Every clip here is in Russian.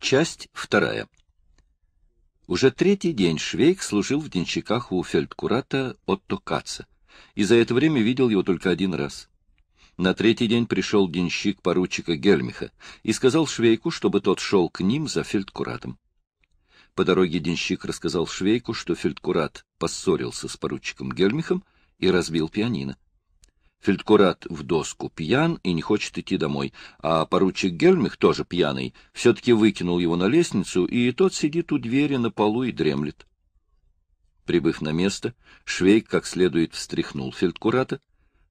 Часть вторая. Уже третий день Швейк служил в денщиках у фельдкурата Отто Каца, и за это время видел его только один раз. На третий день пришел денщик поручика Гельмиха и сказал Швейку, чтобы тот шел к ним за фельдкуратом. По дороге денщик рассказал Швейку, что фельдкурат поссорился с поручиком Гельмихом и разбил пианино. Фельдкурат в доску пьян и не хочет идти домой, а поручик Гельмих, тоже пьяный, все-таки выкинул его на лестницу, и тот сидит у двери на полу и дремлет. Прибыв на место, Швейк как следует встряхнул фельдкурата.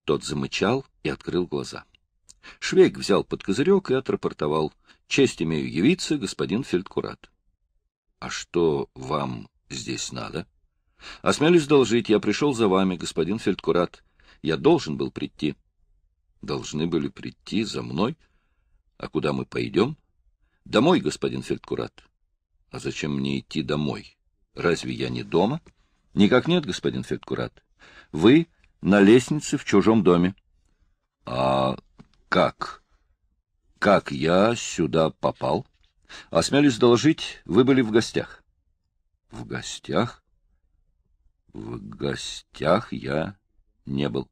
Тот замычал и открыл глаза. Швейк взял под козырек и отрапортовал. — Честь имею явиться, господин фельдкурат. — А что вам здесь надо? — Осмелюсь доложить, я пришел за вами, господин фельдкурат. Я должен был прийти. Должны были прийти за мной. А куда мы пойдем? Домой, господин Фельдкурат. А зачем мне идти домой? Разве я не дома? Никак нет, господин Фельдкурат. Вы на лестнице в чужом доме. А как? Как я сюда попал? Осмелюсь доложить, вы были в гостях. В гостях? В гостях я не был.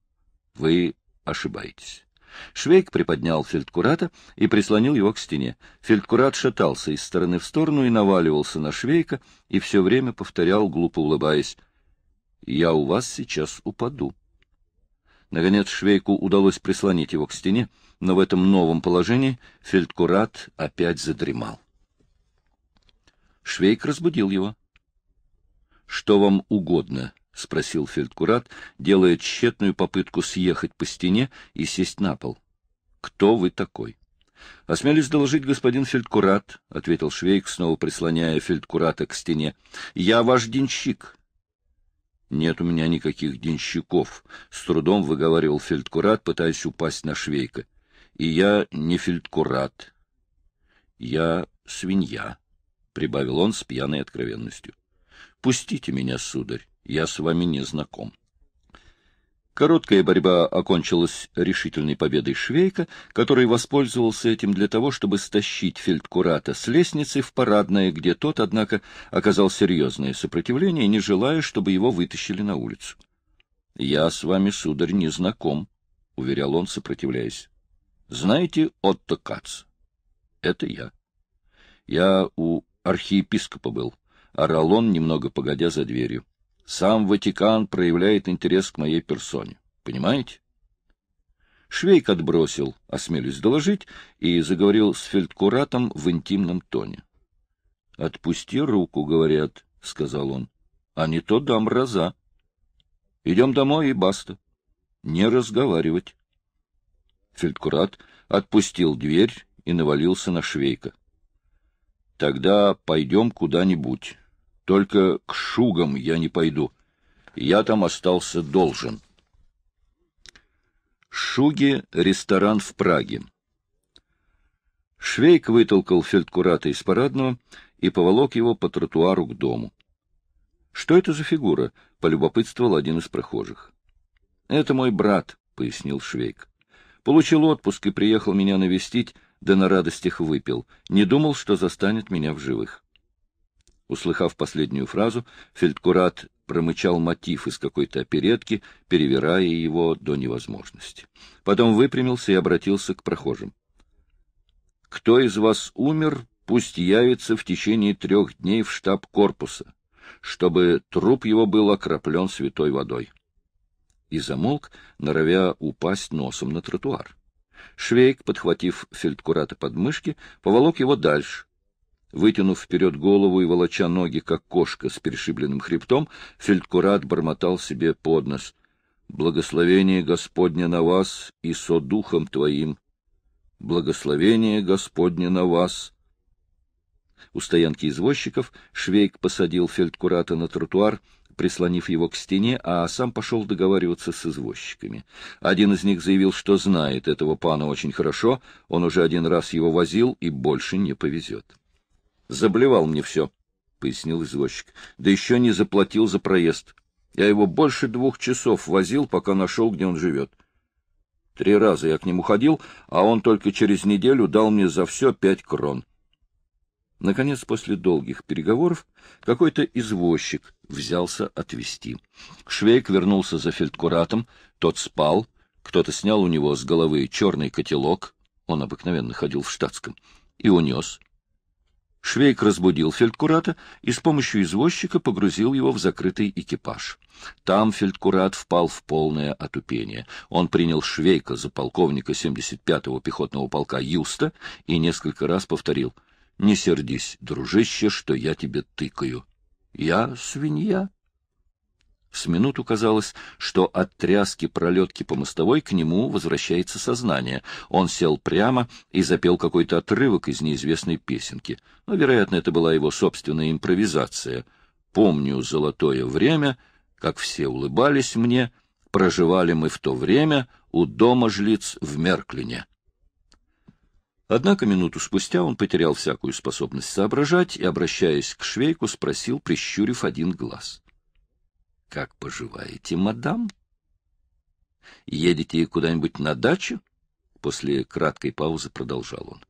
Вы ошибаетесь. Швейк приподнял фельдкурата и прислонил его к стене. Фельдкурат шатался из стороны в сторону и наваливался на Швейка, и все время повторял, глупо улыбаясь, «Я у вас сейчас упаду». Наконец Швейку удалось прислонить его к стене, но в этом новом положении фельдкурат опять задремал. Швейк разбудил его. — Что вам угодно? — спросил фельдкурат, делая тщетную попытку съехать по стене и сесть на пол. — Кто вы такой? — Осмелюсь доложить, господин фельдкурат, — ответил Швейк, снова прислоняя фельдкурата к стене. — Я ваш денщик. — Нет у меня никаких денщиков, — с трудом выговаривал фельдкурат, пытаясь упасть на Швейка. — И я не фельдкурат. — Я свинья, — прибавил он с пьяной откровенностью. — Пустите меня, сударь. Я с вами не знаком. Короткая борьба окончилась решительной победой Швейка, который воспользовался этим для того, чтобы стащить фельдкурата с лестницы в парадное, где тот, однако, оказал серьезное сопротивление, не желая, чтобы его вытащили на улицу. — Я с вами, сударь, не знаком, — уверял он, сопротивляясь. — Знаете Отто Кац? — Это я. — Я у архиепископа был, — орал он, немного погодя за дверью сам Ватикан проявляет интерес к моей персоне. Понимаете? Швейк отбросил, осмелюсь доложить, и заговорил с фельдкуратом в интимном тоне. — Отпусти руку, — говорят, — сказал он, — а не то дам раза. Идем домой и баста. Не разговаривать. Фельдкурат отпустил дверь и навалился на Швейка. — Тогда пойдем куда-нибудь. Только к шугам я не пойду. Я там остался должен. Шуги — ресторан в Праге. Швейк вытолкал фельдкурата из парадного и поволок его по тротуару к дому. — Что это за фигура? — полюбопытствовал один из прохожих. — Это мой брат, — пояснил Швейк. — Получил отпуск и приехал меня навестить, да на радостях выпил. Не думал, что застанет меня в живых. Услыхав последнюю фразу, фельдкурат промычал мотив из какой-то оперетки, перевирая его до невозможности. Потом выпрямился и обратился к прохожим. — Кто из вас умер, пусть явится в течение трех дней в штаб корпуса, чтобы труп его был окроплен святой водой. И замолк, норовя упасть носом на тротуар. Швейк, подхватив фельдкурата под мышки, поволок его дальше, Вытянув вперед голову и волоча ноги, как кошка с перешибленным хребтом, фельдкурат бормотал себе под нос. «Благословение Господне на вас и со духом твоим! Благословение Господне на вас!» У стоянки извозчиков Швейк посадил фельдкурата на тротуар, прислонив его к стене, а сам пошел договариваться с извозчиками. Один из них заявил, что знает этого пана очень хорошо, он уже один раз его возил и больше не повезет. Заблевал мне все, — пояснил извозчик. — Да еще не заплатил за проезд. Я его больше двух часов возил, пока нашел, где он живет. Три раза я к нему ходил, а он только через неделю дал мне за все пять крон. Наконец, после долгих переговоров, какой-то извозчик взялся отвезти. Швейк вернулся за фельдкуратом, тот спал, кто-то снял у него с головы черный котелок, он обыкновенно ходил в штатском, и унес. Швейк разбудил фельдкурата и с помощью извозчика погрузил его в закрытый экипаж. Там фельдкурат впал в полное отупение. Он принял Швейка за полковника 75-го пехотного полка Юста и несколько раз повторил «Не сердись, дружище, что я тебе тыкаю. Я свинья». С минуту казалось, что от тряски пролетки по мостовой к нему возвращается сознание. Он сел прямо и запел какой-то отрывок из неизвестной песенки. Но, вероятно, это была его собственная импровизация. «Помню золотое время, как все улыбались мне, проживали мы в то время у дома жлиц в Мерклине». Однако минуту спустя он потерял всякую способность соображать и, обращаясь к Швейку, спросил, прищурив один глаз —— Как поживаете, мадам? — Едете куда-нибудь на дачу? — после краткой паузы продолжал он.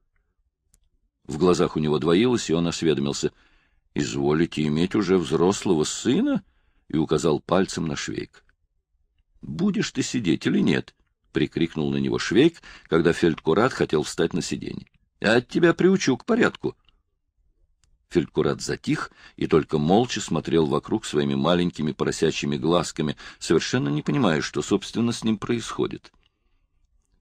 В глазах у него двоилось, и он осведомился. — Изволите иметь уже взрослого сына? — и указал пальцем на Швейк. — Будешь ты сидеть или нет? — прикрикнул на него Швейк, когда фельдкурат хотел встать на сиденье. — Я тебя приучу к порядку. — Фельдкурат затих и только молча смотрел вокруг своими маленькими поросячьими глазками, совершенно не понимая, что, собственно, с ним происходит.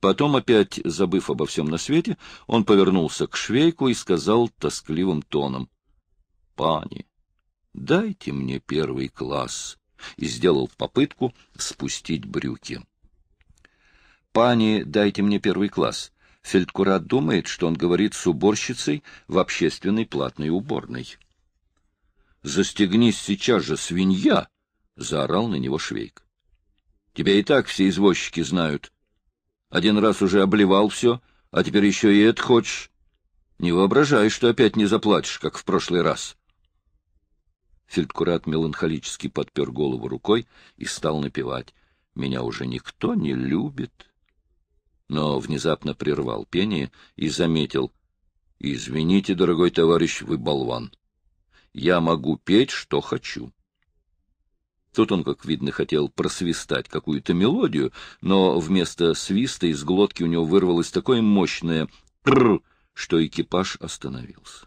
Потом, опять забыв обо всем на свете, он повернулся к швейку и сказал тоскливым тоном. — Пани, дайте мне первый класс. И сделал попытку спустить брюки. Пани, дайте мне первый класс. Фельдкурат думает, что он говорит с уборщицей в общественной платной уборной. «Застегнись сейчас же, свинья!» — заорал на него Швейк. «Тебя и так все извозчики знают. Один раз уже обливал все, а теперь еще и это хочешь. Не воображай, что опять не заплатишь, как в прошлый раз». Фельдкурат меланхолически подпер голову рукой и стал напевать. «Меня уже никто не любит, но внезапно прервал пение и заметил. — Извините, дорогой товарищ, вы болван. Я могу петь, что хочу. Тут он, как видно, хотел просвистать какую-то мелодию, но вместо свиста из глотки у него вырвалось такое мощное «прррр», что экипаж остановился.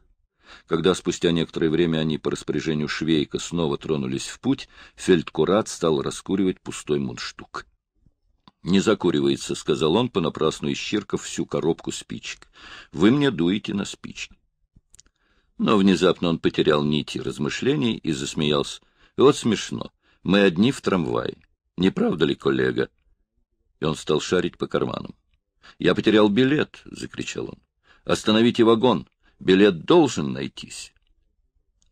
Когда спустя некоторое время они по распоряжению Швейка снова тронулись в путь, фельдкурат стал раскуривать пустой мундштук. «Не закуривается», — сказал он, понапрасну исчеркав всю коробку спичек. «Вы мне дуете на спички». Но внезапно он потерял нити размышлений и засмеялся. «Вот смешно. Мы одни в трамвае. Не правда ли, коллега?» И он стал шарить по карманам. «Я потерял билет», — закричал он. «Остановите вагон. Билет должен найтись».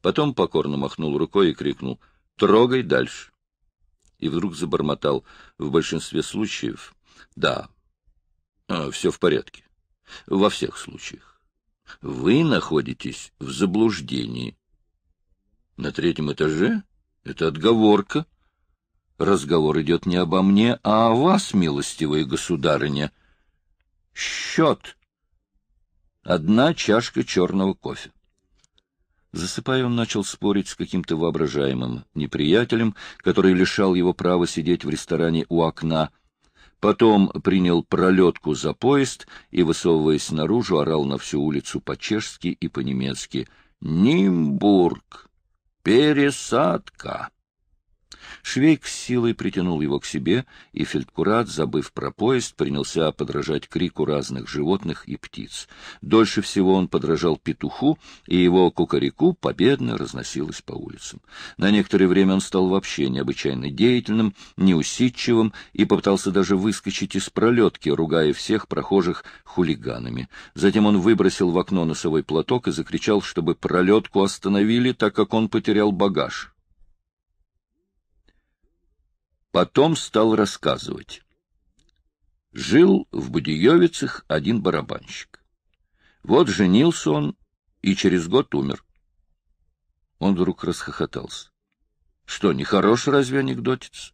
Потом покорно махнул рукой и крикнул «Трогай дальше» и вдруг забормотал. В большинстве случаев, да, э, все в порядке. Во всех случаях. Вы находитесь в заблуждении. На третьем этаже? Это отговорка. Разговор идет не обо мне, а о вас, милостивая государыня. Счет. Одна чашка черного кофе. Засыпая, он начал спорить с каким-то воображаемым неприятелем, который лишал его права сидеть в ресторане у окна. Потом принял пролетку за поезд и, высовываясь наружу, орал на всю улицу по-чешски и по-немецки «Нимбург! Пересадка!» Швейк с силой притянул его к себе, и фельдкурат, забыв про поезд, принялся подражать крику разных животных и птиц. Дольше всего он подражал петуху, и его кукареку победно разносилось по улицам. На некоторое время он стал вообще необычайно деятельным, неусидчивым и попытался даже выскочить из пролетки, ругая всех прохожих хулиганами. Затем он выбросил в окно носовой платок и закричал, чтобы пролетку остановили, так как он потерял багаж. Потом стал рассказывать. Жил в Будиевицах один барабанщик. Вот женился он и через год умер. Он вдруг расхохотался. Что, нехорош разве анекдотец?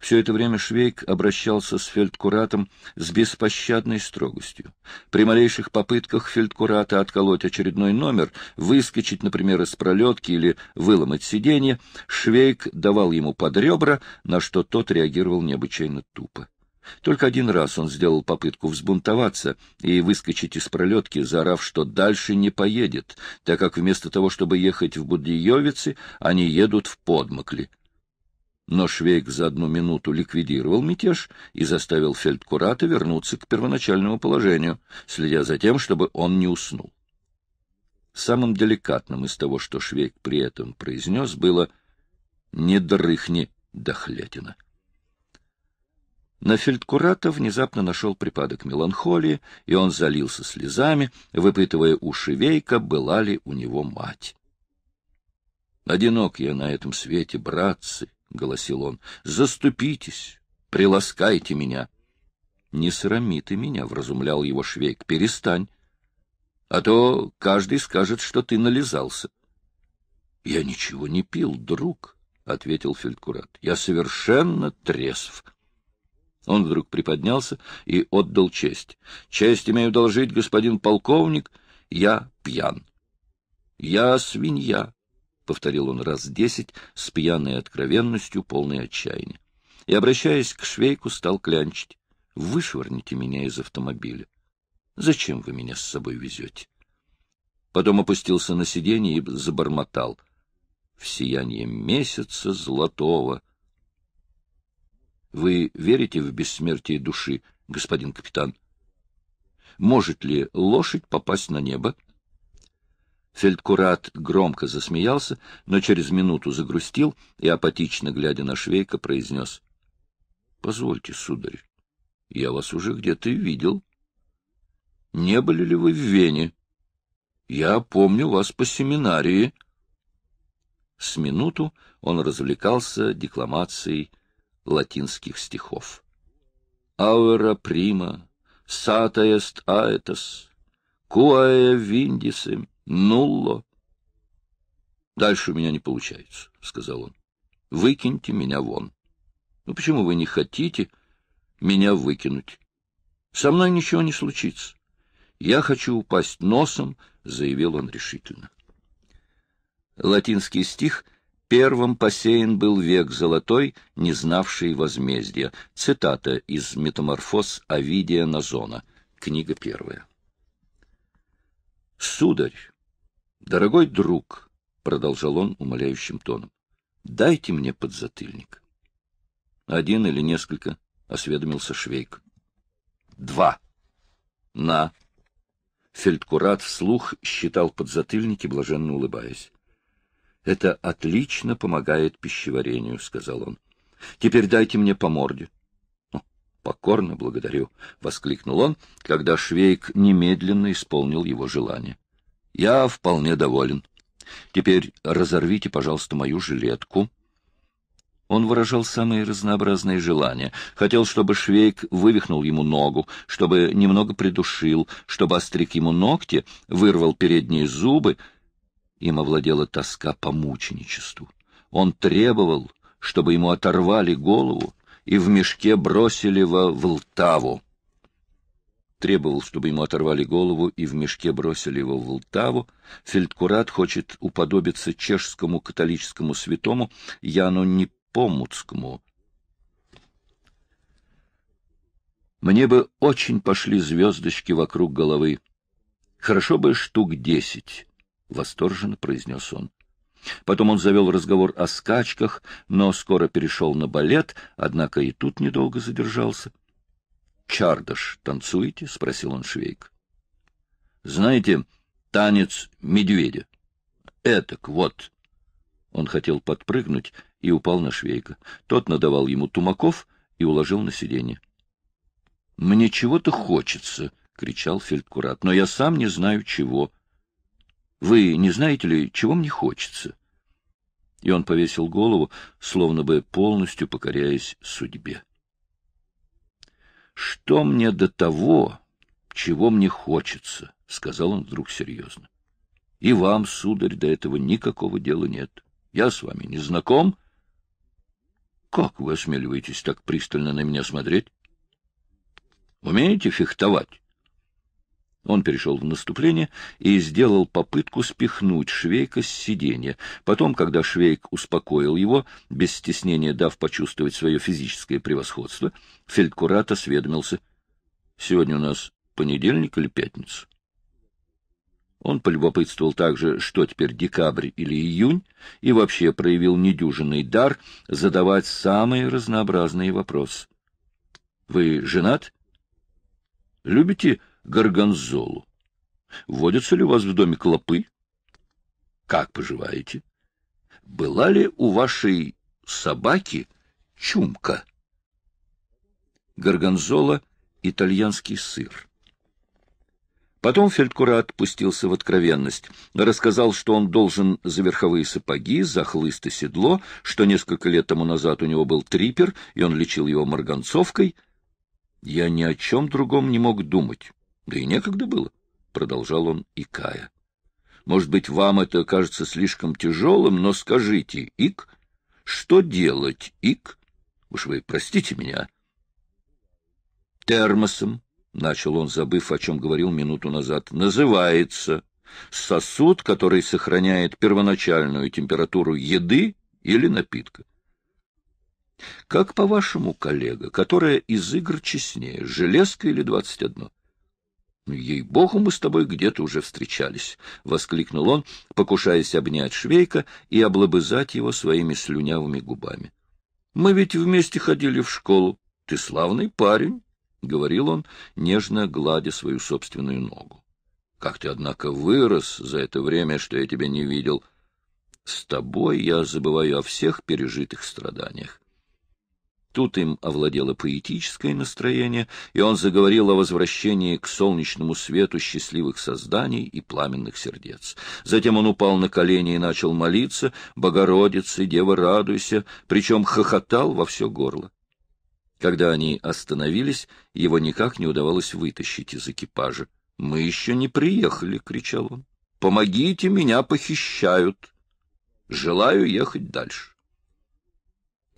Все это время Швейк обращался с фельдкуратом с беспощадной строгостью. При малейших попытках фельдкурата отколоть очередной номер, выскочить, например, из пролетки или выломать сиденье, Швейк давал ему под ребра, на что тот реагировал необычайно тупо. Только один раз он сделал попытку взбунтоваться и выскочить из пролетки, заорав, что дальше не поедет, так как вместо того, чтобы ехать в Будиевицы, они едут в Подмокли. Но Швейк за одну минуту ликвидировал мятеж и заставил фельдкурата вернуться к первоначальному положению, следя за тем, чтобы он не уснул. Самым деликатным из того, что Швейк при этом произнес, было «Не дрыхни, дохлятина». На фельдкурата внезапно нашел припадок меланхолии, и он залился слезами, выпытывая у Шивейка, была ли у него мать. «Одинок я на этом свете, братцы», — голосил он, — «заступитесь, приласкайте меня». «Не срами ты меня», — вразумлял его Швейк, — «перестань, а то каждый скажет, что ты нализался». «Я ничего не пил, друг», — ответил Фельдкурат, — «я совершенно трезв». Он вдруг приподнялся и отдал честь. «Честь имею должить, господин полковник, я пьян». «Я свинья», повторил он раз десять, с пьяной откровенностью, полной отчаяния. И, обращаясь к швейку, стал клянчить. «Вышвырните меня из автомобиля. Зачем вы меня с собой везете?» Потом опустился на сиденье и забормотал. «В сияние месяца золотого!» «Вы верите в бессмертие души, господин капитан?» «Может ли лошадь попасть на небо?» Фельдкурат громко засмеялся, но через минуту загрустил и, апатично глядя на Швейка, произнес. — Позвольте, сударь, я вас уже где-то видел. — Не были ли вы в Вене? — Я помню вас по семинарии. С минуту он развлекался декламацией латинских стихов. Аура прима, сата эст аэтос, куаэ виндисем, Нулло. Дальше у меня не получается, — сказал он. — Выкиньте меня вон. Ну почему вы не хотите меня выкинуть? Со мной ничего не случится. Я хочу упасть носом, — заявил он решительно. Латинский стих первым посеян был век золотой, не знавший возмездия. Цитата из «Метаморфоз Овидия Назона», книга первая. «Сударь, Дорогой друг, продолжал он умоляющим тоном, дайте мне подзатыльник. Один или несколько, осведомился Швейк. Два. На. Фельдкурат вслух считал подзатыльники, блаженно улыбаясь. Это отлично помогает пищеварению, сказал он. Теперь дайте мне по морде. «Ну, покорно благодарю, воскликнул он, когда Швейк немедленно исполнил его желание. Я вполне доволен. Теперь разорвите, пожалуйста, мою жилетку. Он выражал самые разнообразные желания. Хотел, чтобы Швейк вывихнул ему ногу, чтобы немного придушил, чтобы остриг ему ногти, вырвал передние зубы. Им овладела тоска по мученичеству. Он требовал, чтобы ему оторвали голову и в мешке бросили во Влтаву требовал, чтобы ему оторвали голову и в мешке бросили его в Волтаву. Фельдкурат хочет уподобиться чешскому католическому святому Яну Непомуцкому. Мне бы очень пошли звездочки вокруг головы. Хорошо бы штук десять, — восторженно произнес он. Потом он завел разговор о скачках, но скоро перешел на балет, однако и тут недолго задержался чардаш танцуете? — спросил он швейк. — Знаете, танец медведя. Этак вот. Он хотел подпрыгнуть и упал на швейка. Тот надавал ему тумаков и уложил на сиденье. — Мне чего-то хочется, — кричал фельдкурат, — но я сам не знаю чего. Вы не знаете ли, чего мне хочется? И он повесил голову, словно бы полностью покоряясь судьбе. Что мне до того, чего мне хочется, — сказал он вдруг серьезно. — И вам, сударь, до этого никакого дела нет. Я с вами не знаком. — Как вы осмеливаетесь так пристально на меня смотреть? — Умеете фехтовать? Он перешел в наступление и сделал попытку спихнуть Швейка с сиденья. Потом, когда Швейк успокоил его, без стеснения дав почувствовать свое физическое превосходство, Фельдкурат осведомился. — Сегодня у нас понедельник или пятница? Он полюбопытствовал также, что теперь декабрь или июнь, и вообще проявил недюжинный дар задавать самые разнообразные вопросы. — Вы женат? — Любите горгонзолу. Водятся ли у вас в доме клопы? Как поживаете? Была ли у вашей собаки чумка? Горгонзола — итальянский сыр. Потом Фельдкура пустился в откровенность, рассказал, что он должен за верховые сапоги, за хлыст и седло, что несколько лет тому назад у него был трипер, и он лечил его марганцовкой. Я ни о чем другом не мог думать. Да и некогда было, — продолжал он, икая. Может быть, вам это кажется слишком тяжелым, но скажите, ик, что делать, ик? Уж вы простите меня. Термосом, — начал он, забыв, о чем говорил минуту назад, — называется сосуд, который сохраняет первоначальную температуру еды или напитка. Как по-вашему, коллега, которая из игр честнее, железка или двадцать одно? Ну, «Ей-богу, мы с тобой где-то уже встречались!» — воскликнул он, покушаясь обнять Швейка и облобызать его своими слюнявыми губами. «Мы ведь вместе ходили в школу. Ты славный парень!» — говорил он, нежно гладя свою собственную ногу. «Как ты, однако, вырос за это время, что я тебя не видел! С тобой я забываю о всех пережитых страданиях. Тут им овладело поэтическое настроение, и он заговорил о возвращении к солнечному свету счастливых созданий и пламенных сердец. Затем он упал на колени и начал молиться «Богородице, Дева, радуйся», причем хохотал во все горло. Когда они остановились, его никак не удавалось вытащить из экипажа. «Мы еще не приехали», — кричал он. «Помогите, меня похищают. Желаю ехать дальше».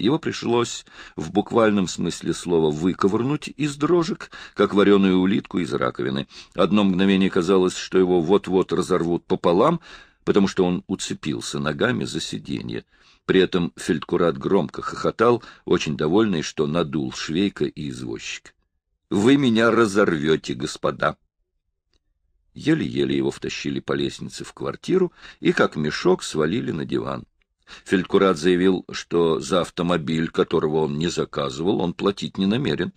Его пришлось в буквальном смысле слова выковырнуть из дрожек, как вареную улитку из раковины. Одно мгновение казалось, что его вот-вот разорвут пополам, потому что он уцепился ногами за сиденье. При этом фельдкурат громко хохотал, очень довольный, что надул швейка и извозчик. «Вы меня разорвете, господа!» Еле-еле его втащили по лестнице в квартиру и, как мешок, свалили на диван. Фельдкурат заявил, что за автомобиль, которого он не заказывал, он платить не намерен.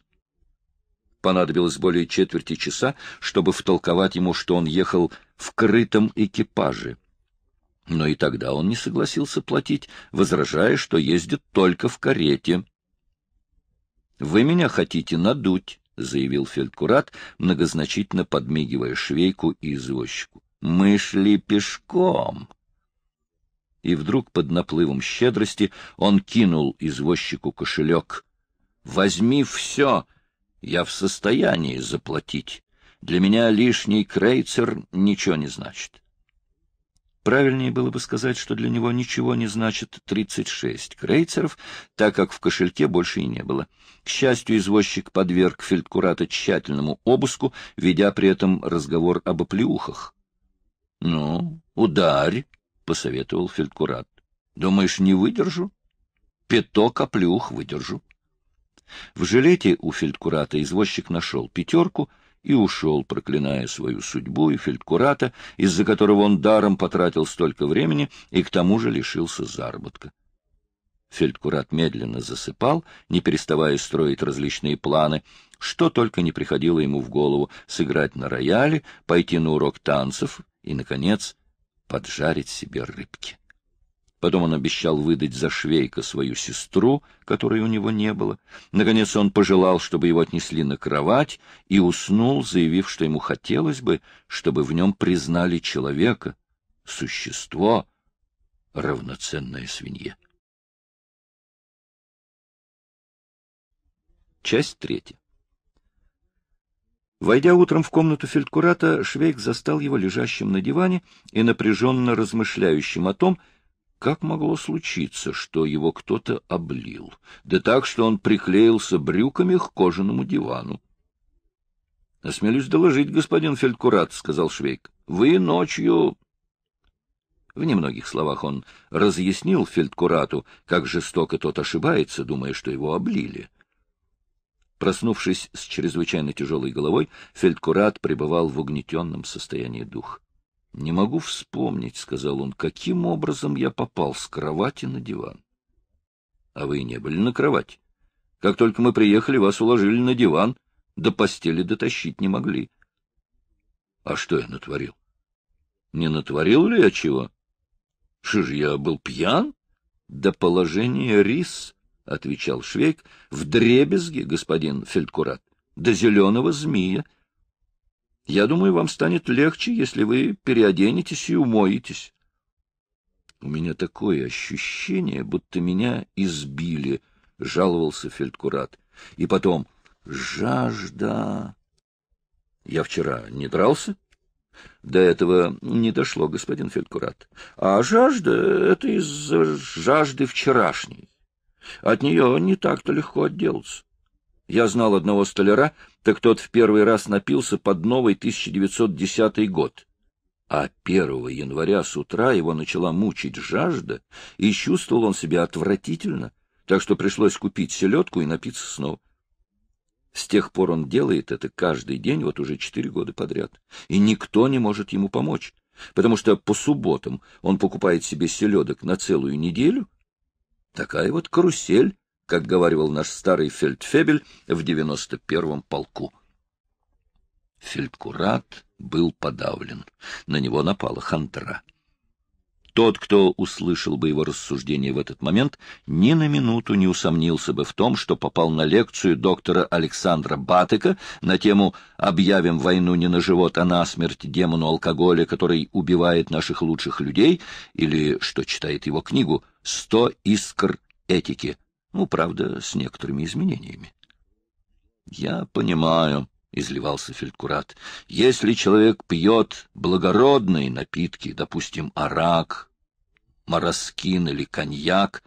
Понадобилось более четверти часа, чтобы втолковать ему, что он ехал в крытом экипаже. Но и тогда он не согласился платить, возражая, что ездит только в карете. — Вы меня хотите надуть, — заявил Фельдкурат, многозначительно подмигивая швейку и извозчику. — Мы шли пешком и вдруг под наплывом щедрости он кинул извозчику кошелек. «Возьми все, я в состоянии заплатить. Для меня лишний крейцер ничего не значит». Правильнее было бы сказать, что для него ничего не значит 36 крейцеров, так как в кошельке больше и не было. К счастью, извозчик подверг фельдкурата тщательному обыску, ведя при этом разговор об оплеухах. — Ну, ударь! — посоветовал фельдкурат. — Думаешь, не выдержу? Пяток оплюх выдержу. В жилете у фельдкурата извозчик нашел пятерку и ушел, проклиная свою судьбу и фельдкурата, из-за которого он даром потратил столько времени и к тому же лишился заработка. Фельдкурат медленно засыпал, не переставая строить различные планы, что только не приходило ему в голову — сыграть на рояле, пойти на урок танцев и, наконец, — поджарить себе рыбки. Потом он обещал выдать за швейка свою сестру, которой у него не было. Наконец он пожелал, чтобы его отнесли на кровать, и уснул, заявив, что ему хотелось бы, чтобы в нем признали человека, существо, равноценное свинье. Часть третья. Войдя утром в комнату фельдкурата, Швейк застал его лежащим на диване и напряженно размышляющим о том, как могло случиться, что его кто-то облил, да так, что он приклеился брюками к кожаному дивану. — Осмелюсь доложить, господин фельдкурат, — сказал Швейк. — Вы ночью... В немногих словах он разъяснил фельдкурату, как жестоко тот ошибается, думая, что его облили. — Проснувшись с чрезвычайно тяжелой головой, фельдкурат пребывал в угнетенном состоянии духа. — Не могу вспомнить, — сказал он, — каким образом я попал с кровати на диван. — А вы не были на кровати. Как только мы приехали, вас уложили на диван, до постели дотащить не могли. — А что я натворил? — Не натворил ли я чего? — Что же, я был пьян? — До положения рис. — отвечал Швейк, — в дребезги, господин Фельдкурат, до зеленого змея. Я думаю, вам станет легче, если вы переоденетесь и умоетесь. — У меня такое ощущение, будто меня избили, — жаловался Фельдкурат. — И потом, жажда... — Я вчера не дрался? — До этого не дошло, господин Фельдкурат. — А жажда — это из-за жажды вчерашней. От нее не так-то легко отделаться. Я знал одного столяра, так тот в первый раз напился под новый 1910 год. А 1 января с утра его начала мучить жажда, и чувствовал он себя отвратительно, так что пришлось купить селедку и напиться снова. С тех пор он делает это каждый день, вот уже четыре года подряд, и никто не может ему помочь, потому что по субботам он покупает себе селедок на целую неделю — Такая вот карусель, как говаривал наш старый фельдфебель в девяносто первом полку. Фельдкурат был подавлен. На него напала хандра. Тот, кто услышал бы его рассуждение в этот момент, ни на минуту не усомнился бы в том, что попал на лекцию доктора Александра Батыка на тему «Объявим войну не на живот, а на смерть демону алкоголя, который убивает наших лучших людей» или, что читает его книгу, «Сто искр этики». Ну, правда, с некоторыми изменениями. Я понимаю, — изливался фельдкурат. — Если человек пьет благородные напитки, допустим, арак, мороскин или коньяк,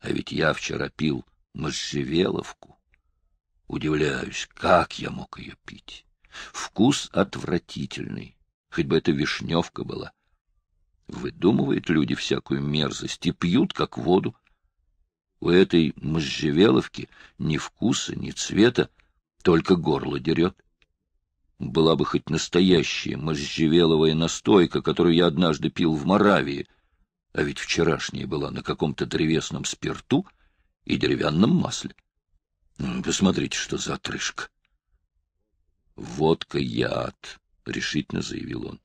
а ведь я вчера пил можжевеловку, удивляюсь, как я мог ее пить. Вкус отвратительный, хоть бы это вишневка была. Выдумывают люди всякую мерзость и пьют, как воду. У этой можжевеловки ни вкуса, ни цвета, только горло дерет. Была бы хоть настоящая можжевеловая настойка, которую я однажды пил в Моравии, а ведь вчерашняя была на каком-то древесном спирту и деревянном масле. Посмотрите, что за отрыжка. «Водка — яд», — решительно заявил он.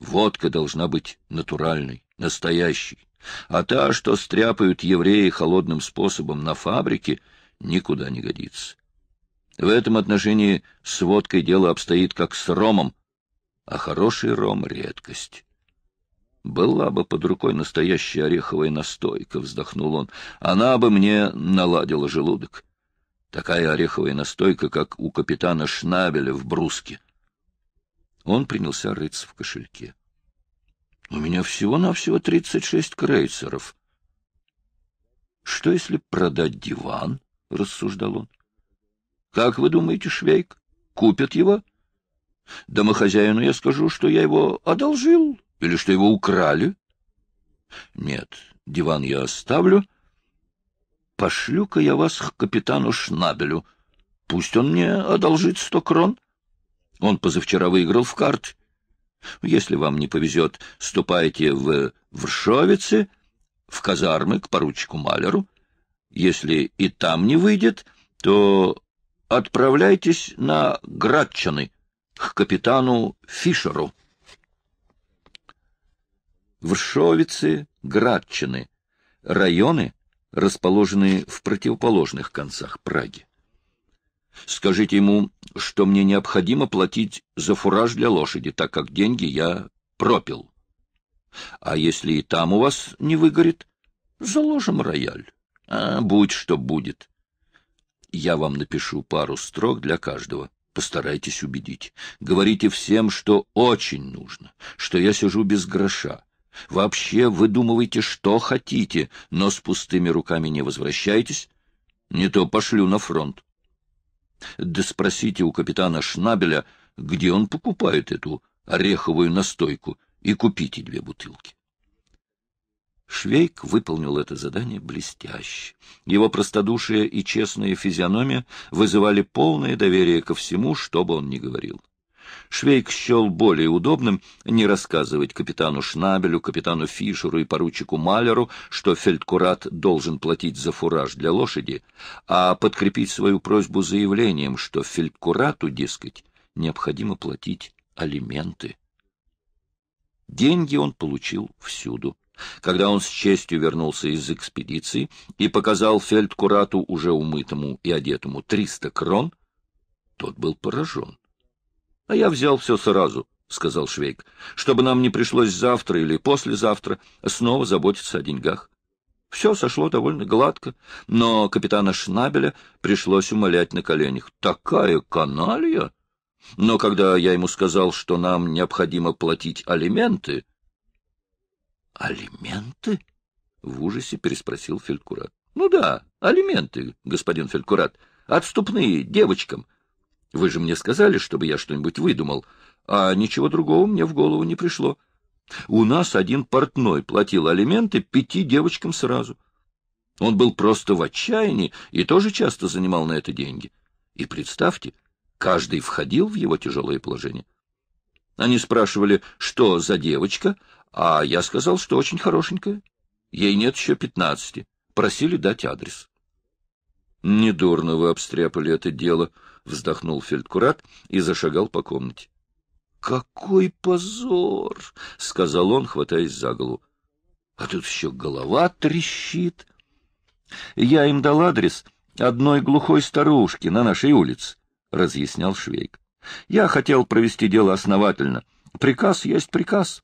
«Водка должна быть натуральной, настоящей, а та, что стряпают евреи холодным способом на фабрике, никуда не годится. В этом отношении с водкой дело обстоит как с ромом, а хороший ром — редкость. «Была бы под рукой настоящая ореховая настойка», — вздохнул он, — «она бы мне наладила желудок. Такая ореховая настойка, как у капитана Шнабеля в Бруске». Он принялся рыться в кошельке. «У меня всего-навсего тридцать шесть крейсеров». «Что, если продать диван?» — рассуждал он. Как вы думаете, Швейк, купят его? Домохозяину я скажу, что я его одолжил или что его украли. Нет, диван я оставлю. Пошлю-ка я вас к капитану Шнабелю. Пусть он мне одолжит сто крон. Он позавчера выиграл в карт. Если вам не повезет, ступайте в Вршовице, в казармы к поручику Малеру. Если и там не выйдет, то отправляйтесь на Градчаны к капитану Фишеру. Вршовицы, Градчины — районы, расположенные в противоположных концах Праги. Скажите ему, что мне необходимо платить за фураж для лошади, так как деньги я пропил. А если и там у вас не выгорит, заложим рояль. А будь что будет. Я вам напишу пару строк для каждого. Постарайтесь убедить. Говорите всем, что очень нужно, что я сижу без гроша. Вообще выдумывайте, что хотите, но с пустыми руками не возвращайтесь. Не то пошлю на фронт. Да спросите у капитана Шнабеля, где он покупает эту ореховую настойку, и купите две бутылки. Швейк выполнил это задание блестяще. Его простодушие и честная физиономия вызывали полное доверие ко всему, что бы он ни говорил. Швейк счел более удобным не рассказывать капитану Шнабелю, капитану Фишеру и поручику Малеру, что фельдкурат должен платить за фураж для лошади, а подкрепить свою просьбу заявлением, что фельдкурату, дескать, необходимо платить алименты. Деньги он получил всюду. Когда он с честью вернулся из экспедиции и показал фельдкурату уже умытому и одетому триста крон, тот был поражен. — А я взял все сразу, — сказал Швейк, — чтобы нам не пришлось завтра или послезавтра снова заботиться о деньгах. Все сошло довольно гладко, но капитана Шнабеля пришлось умолять на коленях. «Такая каналья!» Но когда я ему сказал, что нам необходимо платить алименты, Алименты? В ужасе переспросил Фелькурат. Ну да, алименты, господин Фелькурат. Отступные девочкам. Вы же мне сказали, чтобы я что-нибудь выдумал, а ничего другого мне в голову не пришло. У нас один портной платил алименты пяти девочкам сразу. Он был просто в отчаянии и тоже часто занимал на это деньги. И представьте, каждый входил в его тяжелое положение. Они спрашивали, что за девочка, а я сказал, что очень хорошенькая. Ей нет еще пятнадцати. Просили дать адрес. — Недурно вы обстряпали это дело, — вздохнул фельдкурат и зашагал по комнате. — Какой позор! — сказал он, хватаясь за голову. — А тут еще голова трещит. Я им дал адрес одной глухой старушки на нашей улице, — разъяснял Швейк. — Я хотел провести дело основательно. Приказ есть приказ.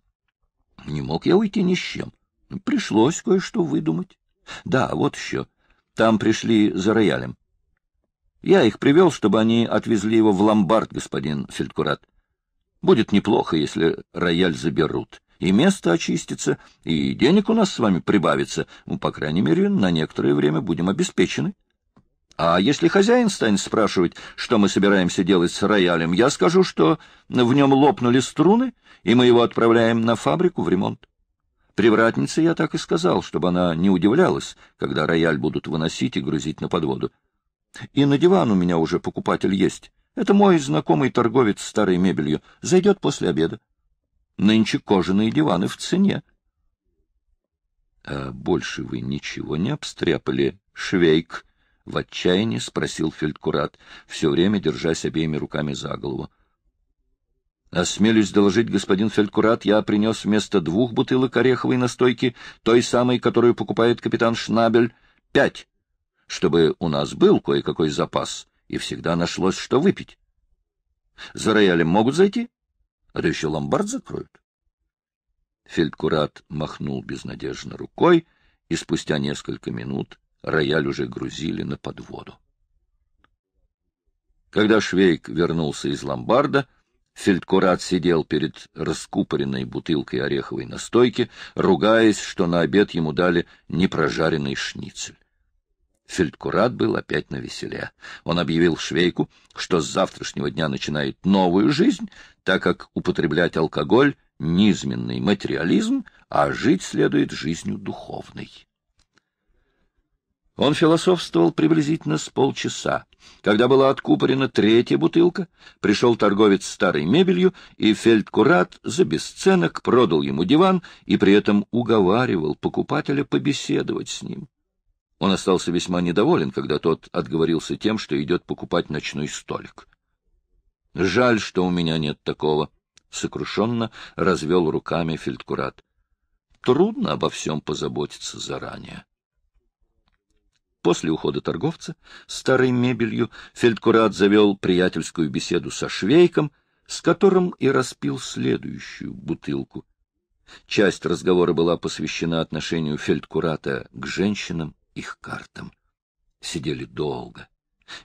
Не мог я уйти ни с чем. Пришлось кое-что выдумать. Да, вот еще. Там пришли за роялем. Я их привел, чтобы они отвезли его в ломбард, господин Фельдкурат. Будет неплохо, если рояль заберут. И место очистится, и денег у нас с вами прибавится. Ну, по крайней мере, на некоторое время будем обеспечены. А если хозяин станет спрашивать, что мы собираемся делать с роялем, я скажу, что в нем лопнули струны, и мы его отправляем на фабрику в ремонт. Привратнице я так и сказал, чтобы она не удивлялась, когда рояль будут выносить и грузить на подводу. И на диван у меня уже покупатель есть. Это мой знакомый торговец старой мебелью. Зайдет после обеда. Нынче кожаные диваны в цене. — А больше вы ничего не обстряпали, Швейк? — в отчаянии спросил фельдкурат, все время держась обеими руками за голову. Осмелюсь доложить, господин Фелькурат, я принес вместо двух бутылок ореховой настойки, той самой, которую покупает капитан Шнабель, пять, чтобы у нас был кое-какой запас, и всегда нашлось, что выпить. За роялем могут зайти, а то еще ломбард закроют. Фельдкурат махнул безнадежно рукой, и спустя несколько минут рояль уже грузили на подводу. Когда Швейк вернулся из ломбарда, Фельдкурат сидел перед раскупоренной бутылкой ореховой настойки, ругаясь, что на обед ему дали непрожаренный шницель. Фельдкурат был опять на веселе. Он объявил швейку, что с завтрашнего дня начинает новую жизнь, так как употреблять алкоголь — низменный материализм, а жить следует жизнью духовной. Он философствовал приблизительно с полчаса. Когда была откупорена третья бутылка, пришел торговец старой мебелью, и фельдкурат за бесценок продал ему диван и при этом уговаривал покупателя побеседовать с ним. Он остался весьма недоволен, когда тот отговорился тем, что идет покупать ночной столик. — Жаль, что у меня нет такого, — сокрушенно развел руками фельдкурат. — Трудно обо всем позаботиться заранее. После ухода торговца старой мебелью Фельдкурат завел приятельскую беседу со швейком, с которым и распил следующую бутылку. Часть разговора была посвящена отношению Фельдкурата к женщинам, их картам. Сидели долго.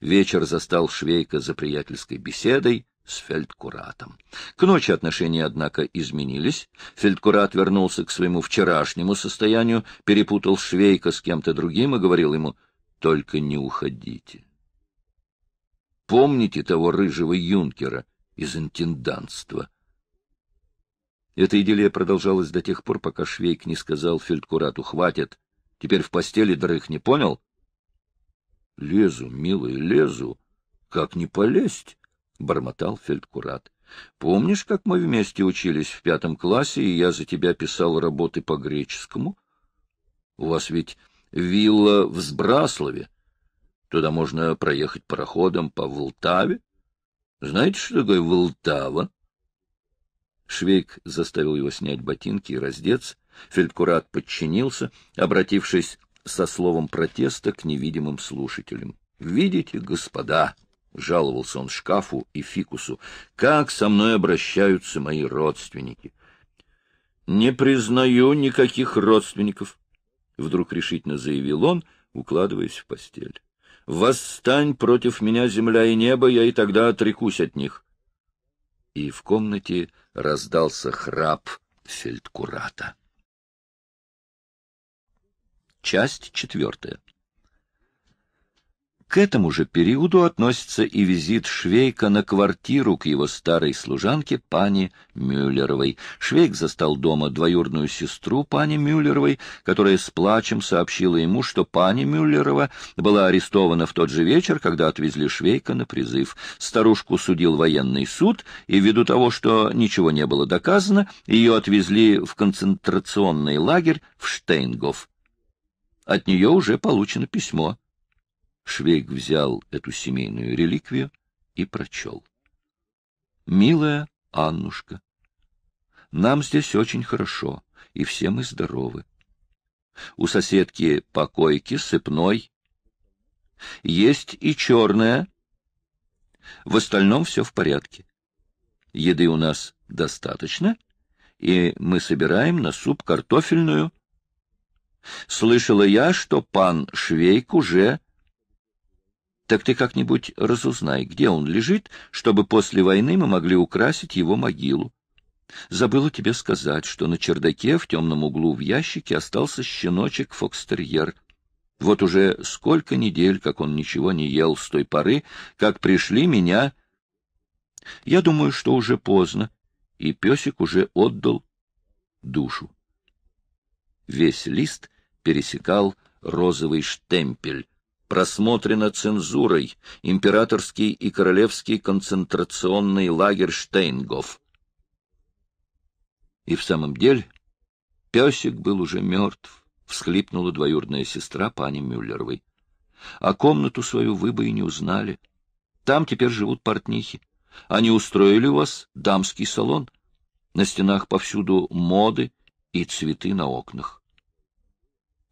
Вечер застал Швейка за приятельской беседой, с фельдкуратом. К ночи отношения, однако, изменились. Фельдкурат вернулся к своему вчерашнему состоянию, перепутал Швейка с кем-то другим и говорил ему «Только не уходите». «Помните того рыжего юнкера из интенданства. Эта идиллия продолжалась до тех пор, пока Швейк не сказал фельдкурату «Хватит, теперь в постели не понял?» «Лезу, милый, лезу. Как не полезть?» — бормотал фельдкурат. — Помнишь, как мы вместе учились в пятом классе, и я за тебя писал работы по греческому? У вас ведь вилла в Сбраслове. Туда можно проехать пароходом по Волтаве. Знаете, что такое Волтава? Швейк заставил его снять ботинки и раздеться. Фельдкурат подчинился, обратившись со словом протеста к невидимым слушателям. — Видите, господа, — жаловался он шкафу и фикусу, — как со мной обращаются мои родственники. — Не признаю никаких родственников, — вдруг решительно заявил он, укладываясь в постель. — Восстань против меня, земля и небо, я и тогда отрекусь от них. И в комнате раздался храп фельдкурата. Часть четвертая. К этому же периоду относится и визит Швейка на квартиру к его старой служанке пани Мюллеровой. Швейк застал дома двоюродную сестру пани Мюллеровой, которая с плачем сообщила ему, что пани Мюллерова была арестована в тот же вечер, когда отвезли Швейка на призыв. Старушку судил военный суд, и ввиду того, что ничего не было доказано, ее отвезли в концентрационный лагерь в Штейнгов. От нее уже получено письмо. Швейк взял эту семейную реликвию и прочел. «Милая Аннушка, нам здесь очень хорошо, и все мы здоровы. У соседки покойки койке сыпной. Есть и черная. В остальном все в порядке. Еды у нас достаточно, и мы собираем на суп картофельную. Слышала я, что пан Швейк уже так ты как-нибудь разузнай, где он лежит, чтобы после войны мы могли украсить его могилу. Забыла тебе сказать, что на чердаке в темном углу в ящике остался щеночек-фокстерьер. Вот уже сколько недель, как он ничего не ел с той поры, как пришли меня. Я думаю, что уже поздно, и песик уже отдал душу. Весь лист пересекал розовый штемпель, просмотрена цензурой императорский и королевский концентрационный лагерь Штейнгов. И в самом деле песик был уже мертв, всхлипнула двоюродная сестра пани Мюллеровой. А комнату свою вы бы и не узнали. Там теперь живут портнихи. Они устроили у вас дамский салон. На стенах повсюду моды и цветы на окнах.